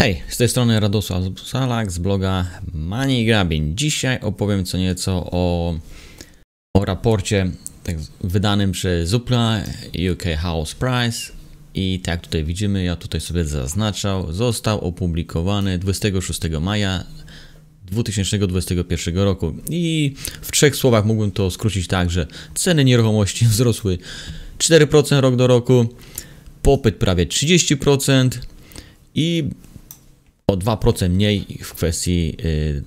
Hej, z tej strony Radosław Salak z bloga Money Grabin. Dzisiaj opowiem co nieco o, o raporcie tak, wydanym przez Zupla UK House Price i tak tutaj widzimy, ja tutaj sobie zaznaczał, został opublikowany 26 maja 2021 roku i w trzech słowach mógłbym to skrócić tak, że ceny nieruchomości wzrosły 4% rok do roku, popyt prawie 30% i o 2% mniej w kwestii y,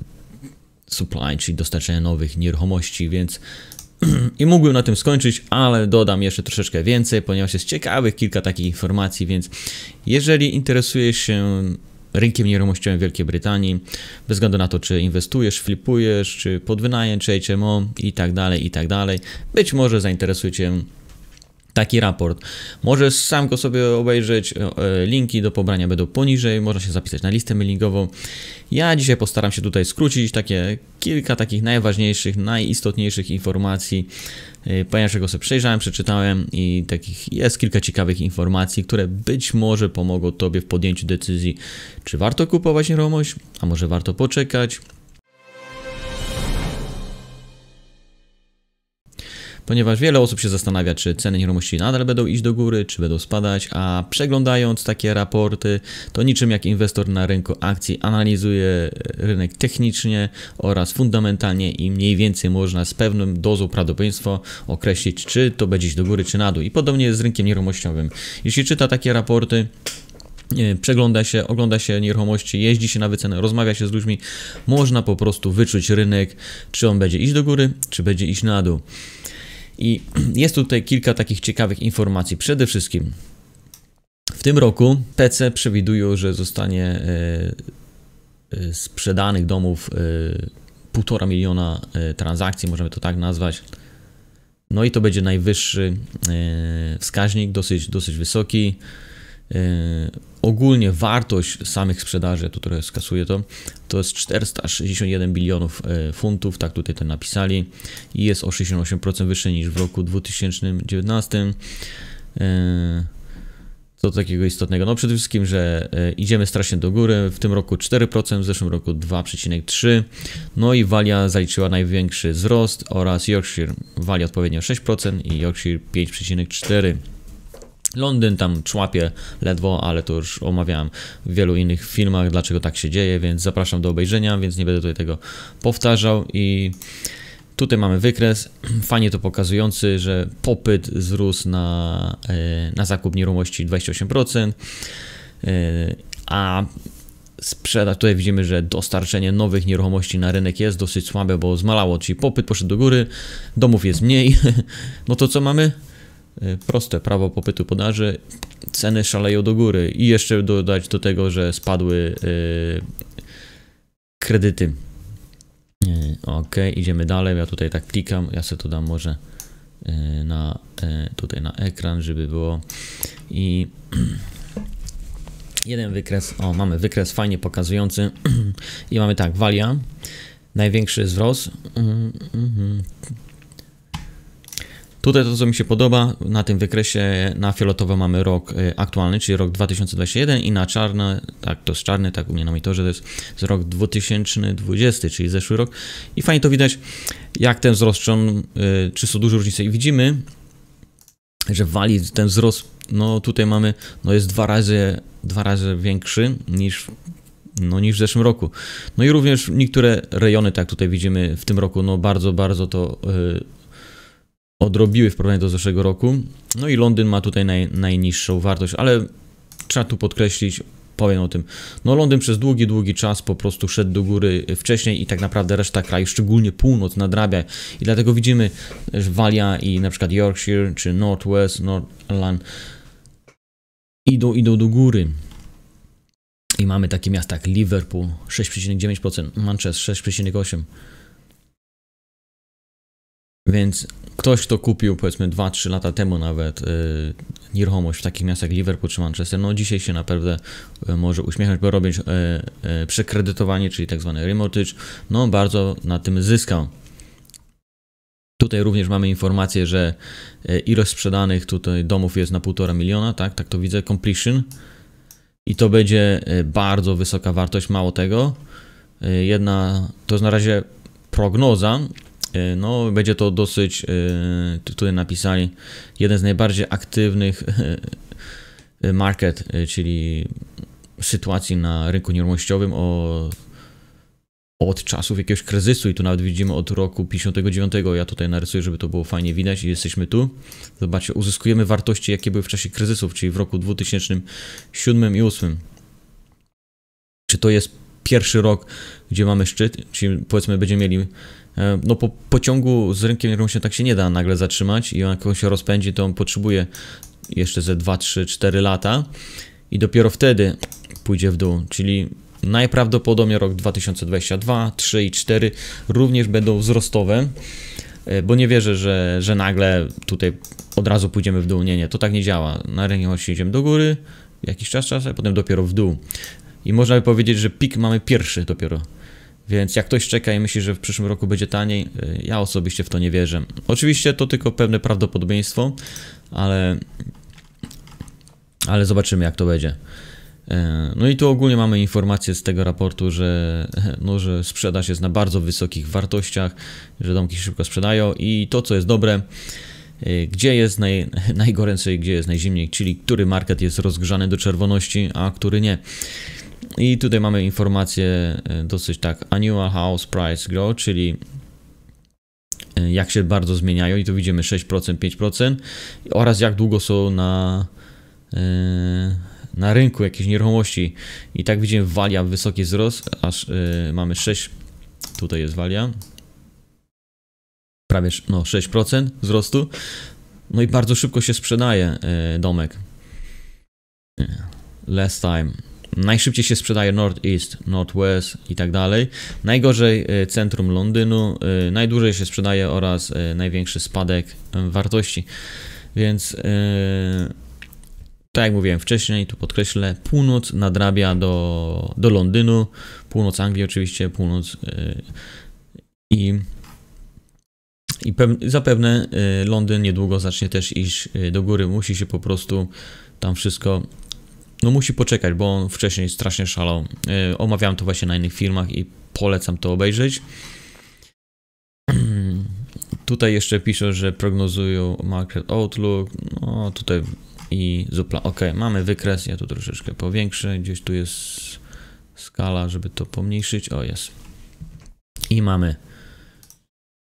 supply, czyli dostarczania nowych nieruchomości, więc i mógłbym na tym skończyć, ale dodam jeszcze troszeczkę więcej, ponieważ jest ciekawych kilka takich informacji, więc jeżeli interesuje się rynkiem nieruchomościowym Wielkiej Brytanii, bez względu na to, czy inwestujesz, flipujesz, czy wynajem, czy HMO i tak dalej, i tak dalej, być może zainteresuje Cię taki raport. Możesz sam go sobie obejrzeć, e, linki do pobrania będą poniżej, można się zapisać na listę mailingową. Ja dzisiaj postaram się tutaj skrócić takie kilka takich najważniejszych, najistotniejszych informacji, e, ponieważ go sobie przejrzałem, przeczytałem i takich jest kilka ciekawych informacji, które być może pomogą Tobie w podjęciu decyzji, czy warto kupować nieruchomość, a może warto poczekać, ponieważ wiele osób się zastanawia, czy ceny nieruchomości nadal będą iść do góry, czy będą spadać, a przeglądając takie raporty, to niczym jak inwestor na rynku akcji analizuje rynek technicznie oraz fundamentalnie i mniej więcej można z pewną dozą prawdopodobieństwa określić, czy to będzie iść do góry, czy na dół. I podobnie jest z rynkiem nieruchomościowym. Jeśli czyta takie raporty, e, przegląda się, ogląda się nieruchomości, jeździ się na wycenę, rozmawia się z ludźmi, można po prostu wyczuć rynek, czy on będzie iść do góry, czy będzie iść na dół. I jest tutaj kilka takich ciekawych informacji. Przede wszystkim w tym roku PC przewidują, że zostanie e, e, sprzedanych domów e, półtora miliona transakcji, możemy to tak nazwać. No i to będzie najwyższy wskaźnik, dosyć, dosyć wysoki. Y, ogólnie wartość samych sprzedaży, to które skasuję to, to jest 461 bilionów y, funtów, tak tutaj to napisali i jest o 68% wyższe niż w roku 2019. Y, co takiego istotnego? No przede wszystkim, że idziemy strasznie do góry, w tym roku 4%, w zeszłym roku 2,3%. No i Walia zaliczyła największy wzrost oraz Yorkshire. Walia odpowiednio 6% i Yorkshire 5,4%. Londyn tam człapie ledwo, ale to już omawiałem w wielu innych filmach, dlaczego tak się dzieje, więc zapraszam do obejrzenia, więc nie będę tutaj tego powtarzał i tutaj mamy wykres, fajnie to pokazujący, że popyt wzrósł na, e, na zakup nieruchomości 28%, e, a sprzedaż, tutaj widzimy, że dostarczenie nowych nieruchomości na rynek jest dosyć słabe, bo zmalało, czyli popyt poszedł do góry, domów jest mniej, no to co mamy? Y, proste prawo popytu podaży, ceny szaleją do góry i jeszcze dodać do tego, że spadły y, kredyty. Y, ok, idziemy dalej. Ja tutaj tak klikam. Ja sobie to dam może na, tutaj na ekran, żeby było. I jeden wykres. O, mamy wykres fajnie pokazujący. I mamy tak, walia. Największy wzrost. Mm, mm, mm. Tutaj to, co mi się podoba, na tym wykresie na fioletowo mamy rok y, aktualny, czyli rok 2021 i na czarne, tak, to jest czarny, tak u mnie na monitorze to jest, jest rok 2020, czyli zeszły rok. I fajnie to widać, jak ten wzrost, czy, on, y, czy są duże różnice. I widzimy, że wali ten wzrost, no tutaj mamy, no jest dwa razy, dwa razy większy niż no, niż w zeszłym roku. No i również niektóre rejony, tak tutaj widzimy w tym roku, no bardzo, bardzo to y, odrobiły w porównaniu do zeszłego roku. No i Londyn ma tutaj naj, najniższą wartość, ale trzeba tu podkreślić, powiem o tym. No Londyn przez długi, długi czas po prostu szedł do góry wcześniej i tak naprawdę reszta kraju, szczególnie północ, nadrabia. I dlatego widzimy, że Walia i na przykład Yorkshire, czy Northwest, Northland idą, idą do góry. I mamy takie miasta jak Liverpool 6,9%, Manchester 6,8%. Więc ktoś, kto kupił powiedzmy 2-3 lata temu nawet yy, nieruchomość w takich miastach jak Liverpool czy Manchester, no dzisiaj się naprawdę yy, może uśmiechać, bo robić yy, yy, przekredytowanie, czyli tak zwany remortage, no bardzo na tym zyskał. Tutaj również mamy informację, że y, ilość sprzedanych tutaj domów jest na 1,5 miliona, tak, tak to widzę, completion. I to będzie y, bardzo wysoka wartość, mało tego. Y, jedna, to jest na razie prognoza, E, no, będzie to dosyć, e, tutaj napisali, jeden z najbardziej aktywnych e, market, czyli sytuacji na rynku nieruchomościowym o, od czasów jakiegoś kryzysu i tu nawet widzimy od roku 59. Ja tutaj narysuję, żeby to było fajnie widać i jesteśmy tu. Zobaczcie, uzyskujemy wartości, jakie były w czasie kryzysów, czyli w roku 2007 i 2008. Czy to jest pierwszy rok, gdzie mamy szczyt, czyli powiedzmy będziemy mieli E, no po pociągu z rynkiem się tak się nie da nagle zatrzymać i on jak on się rozpędzi, to on potrzebuje jeszcze ze 2, 3, 4 lata i dopiero wtedy pójdzie w dół, czyli najprawdopodobniej rok 2022, 3 i 4 również będą wzrostowe, e, bo nie wierzę, że, że nagle tutaj od razu pójdziemy w dół, nie, nie, to tak nie działa, na rynku się idziemy do góry, jakiś czas, czas, a potem dopiero w dół. I można by powiedzieć, że pik mamy pierwszy dopiero więc jak ktoś czeka i myśli, że w przyszłym roku będzie taniej, y, ja osobiście w to nie wierzę. Oczywiście to tylko pewne prawdopodobieństwo, ale, ale zobaczymy jak to będzie. E, no i tu ogólnie mamy informację z tego raportu, że, no, że sprzedaż jest na bardzo wysokich wartościach, że domki szybko sprzedają i to co jest dobre, y, gdzie jest naj, i gdzie jest najzimniej, czyli który market jest rozgrzany do czerwoności, a który nie. I tutaj mamy informację e, dosyć tak annual house price grow, czyli e, jak się bardzo zmieniają i tu widzimy 6%, 5% oraz jak długo są na e, na rynku jakieś nieruchomości i tak widzimy walia wysoki wzrost, aż mamy 6 tutaj jest walia prawie no, 6% wzrostu no i bardzo szybko się sprzedaje domek last time Najszybciej się sprzedaje Northeast, West i tak dalej. Najgorzej e, centrum Londynu, e, najdłużej się sprzedaje oraz e, największy spadek wartości. Więc tak jak mówiłem wcześniej, tu podkreślę, północ nadrabia do, do Londynu, północ Anglii oczywiście, północ i i zapewne Londyn niedługo zacznie też iść do góry. Musi się po prostu tam wszystko no musi poczekać, bo on wcześniej strasznie szalał. Yy, omawiałem to właśnie na innych filmach i polecam to obejrzeć. tutaj jeszcze piszę, że prognozują market outlook. No tutaj i zupla. Ok, mamy wykres. Ja tu troszeczkę powiększę. Gdzieś tu jest skala, żeby to pomniejszyć. O jest. I mamy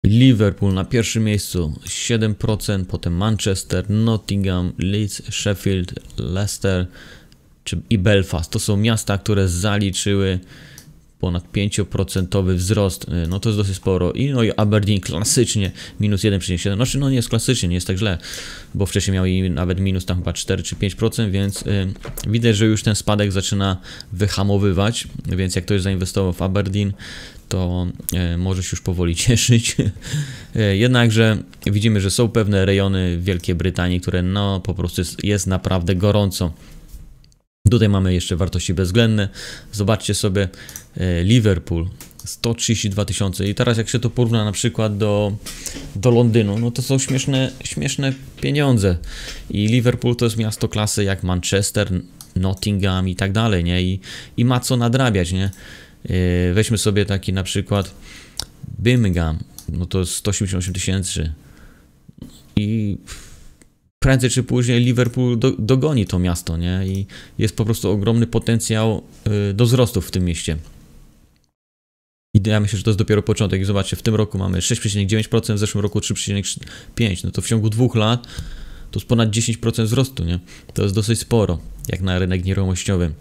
Liverpool na pierwszym miejscu 7%, potem Manchester, Nottingham, Leeds, Sheffield, Leicester, czy, i Belfast. To są miasta, które zaliczyły ponad 5% wzrost, y, no to jest dosyć sporo. I, no i Aberdeen klasycznie minus 1,7, znaczy no nie jest klasycznie, nie jest tak źle, bo wcześniej miał i nawet minus tam chyba 4 czy 5%, więc y, widać, że już ten spadek zaczyna wyhamowywać, więc jak ktoś zainwestował w Aberdeen, to y, może się już powoli cieszyć. Y, jednakże widzimy, że są pewne rejony Wielkiej Brytanii, które no po prostu jest, jest naprawdę gorąco. Tutaj mamy jeszcze wartości bezwzględne. Zobaczcie sobie e, Liverpool 132 tysiące i teraz jak się to porówna na przykład do, do Londynu, no to są śmieszne, śmieszne pieniądze i Liverpool to jest miasto klasy jak Manchester, Nottingham i tak dalej, nie? I, i ma co nadrabiać, nie? E, weźmy sobie taki na przykład Birmingham, no to jest 188 tysięcy i prędzej czy później Liverpool do, dogoni to miasto, nie? I jest po prostu ogromny potencjał y, do wzrostu w tym mieście. I ja myślę, że to jest dopiero początek. I zobaczcie, w tym roku mamy 6,9%, w zeszłym roku 3,5%. No to w ciągu dwóch lat to jest ponad 10% wzrostu, nie? To jest dosyć sporo, jak na rynek nieruchomościowy.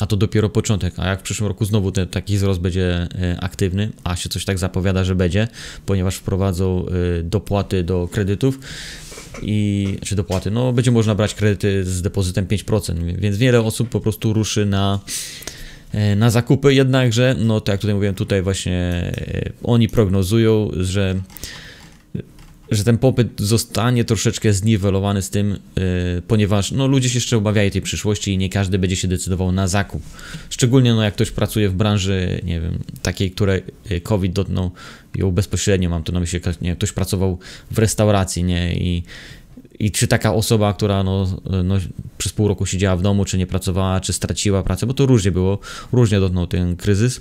A to dopiero początek, a jak w przyszłym roku znowu ten, taki wzrost będzie y, aktywny, a się coś tak zapowiada, że będzie, ponieważ wprowadzą y, dopłaty do kredytów, i czy znaczy dopłaty, no będzie można brać kredyty z depozytem 5%, więc wiele osób po prostu ruszy na e, na zakupy, jednakże, no tak jak tutaj mówiłem, tutaj właśnie e, oni prognozują, że że ten popyt zostanie troszeczkę zniwelowany z tym, yy, ponieważ no, ludzie się jeszcze obawiają tej przyszłości i nie każdy będzie się decydował na zakup. Szczególnie no, jak ktoś pracuje w branży, nie wiem, takiej, której e, COVID dotknął ją bezpośrednio, mam tu na myśli, nie, ktoś pracował w restauracji, nie, i i czy taka osoba, która no, e, no, przez pół roku siedziała w domu, czy nie pracowała, czy straciła pracę, bo to różnie było, różnie dotknął ten kryzys,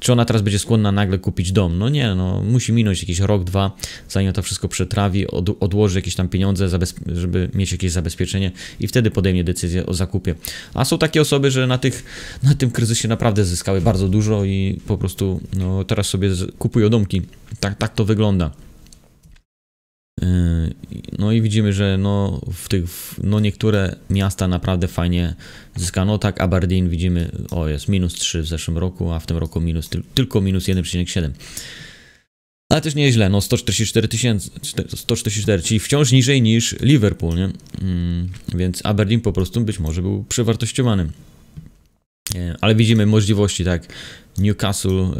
czy ona teraz będzie skłonna nagle kupić dom? No nie, no musi minąć jakiś rok, dwa, zanim to wszystko przetrawi, od, odłoży jakieś tam pieniądze, żeby mieć jakieś zabezpieczenie i wtedy podejmie decyzję o zakupie. A są takie osoby, że na, tych, na tym kryzysie naprawdę zyskały bardzo dużo i po prostu no, teraz sobie kupują domki. Tak, tak to wygląda. Yy, no i widzimy, że no, w tych, no niektóre miasta naprawdę fajnie zyskano. Tak, Aberdeen widzimy, o jest minus 3 w zeszłym roku, a w tym roku minus, tylko minus 1,7. Ale też nieźle, no 144 tysięcy, 144, czyli wciąż niżej niż Liverpool, nie? Mm, więc Aberdeen po prostu być może był przewartościowany. E, ale widzimy możliwości, tak. Newcastle, e,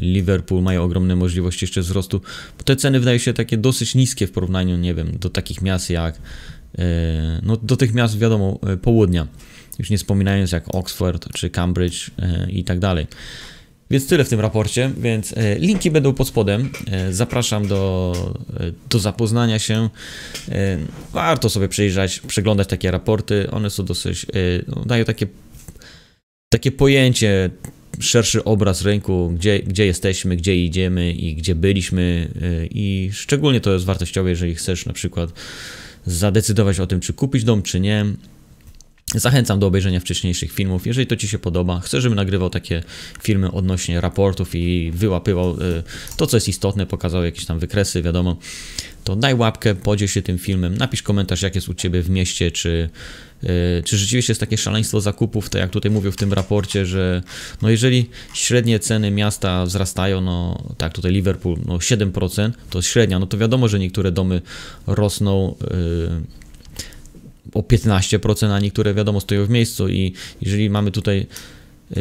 Liverpool mają ogromne możliwości jeszcze wzrostu. Bo te ceny wydają się takie dosyć niskie w porównaniu, nie wiem, do takich miast jak, e, no do tych miast wiadomo, południa. Już nie wspominając jak Oxford czy Cambridge i tak dalej. Więc tyle w tym raporcie, więc linki będą pod spodem. Zapraszam do, do zapoznania się. Warto sobie przejrzeć, przeglądać takie raporty. One są dosyć, no, dają takie takie pojęcie, szerszy obraz rynku, gdzie, gdzie jesteśmy, gdzie idziemy i gdzie byliśmy. Y, I szczególnie to jest wartościowe, jeżeli chcesz na przykład zadecydować o tym, czy kupić dom, czy nie. Zachęcam do obejrzenia wcześniejszych filmów. Jeżeli to Ci się podoba, chcę, żebym nagrywał takie filmy odnośnie raportów i wyłapywał y, to, co jest istotne, pokazał jakieś tam wykresy, wiadomo, to daj łapkę, podziel się tym filmem, napisz komentarz, jak jest u Ciebie w mieście, czy, y, czy rzeczywiście jest takie szaleństwo zakupów, to tak jak tutaj mówił w tym raporcie, że no jeżeli średnie ceny miasta wzrastają, no tak tutaj Liverpool, no 7%, to średnia, no to wiadomo, że niektóre domy rosną... Yy, o 15%, a niektóre wiadomo stoją w miejscu i jeżeli mamy tutaj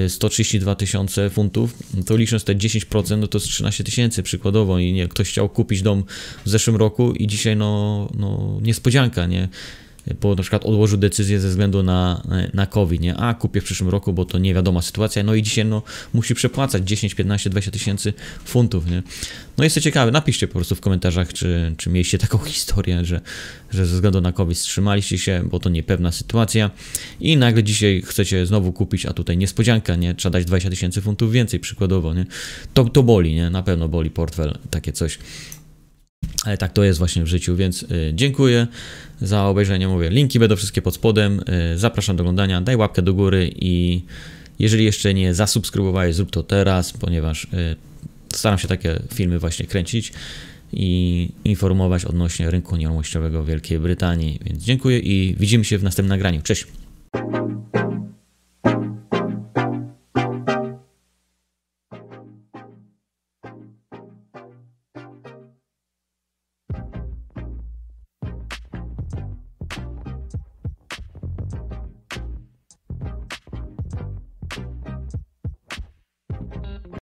132 y, tysiące funtów, to licząc te 10%, no to jest 13 tysięcy przykładowo i nie, ktoś chciał kupić dom w zeszłym roku i dzisiaj no, no niespodzianka, nie? bo na przykład odłożył decyzję ze względu na, na COVID, nie? A kupię w przyszłym roku, bo to nie wiadoma sytuacja, no i dzisiaj no, musi przepłacać 10, 15, 20 tysięcy funtów, nie? No jestem ciekawy, napiszcie po prostu w komentarzach, czy, czy mieliście taką historię, że, że ze względu na COVID wstrzymaliście się, bo to niepewna sytuacja i nagle dzisiaj chcecie znowu kupić, a tutaj niespodzianka, nie? Trzeba dać 20 tysięcy funtów więcej przykładowo, nie? To, to boli, nie? Na pewno boli portfel, takie coś. Ale tak to jest właśnie w życiu, więc y, dziękuję za obejrzenie. Mówię, linki będą wszystkie pod spodem. Y, zapraszam do oglądania, daj łapkę do góry i jeżeli jeszcze nie zasubskrybowałeś, zrób to teraz, ponieważ y, staram się takie filmy właśnie kręcić i informować odnośnie rynku nieruchomościowego Wielkiej Brytanii. Więc dziękuję i widzimy się w następnym nagraniu. Cześć!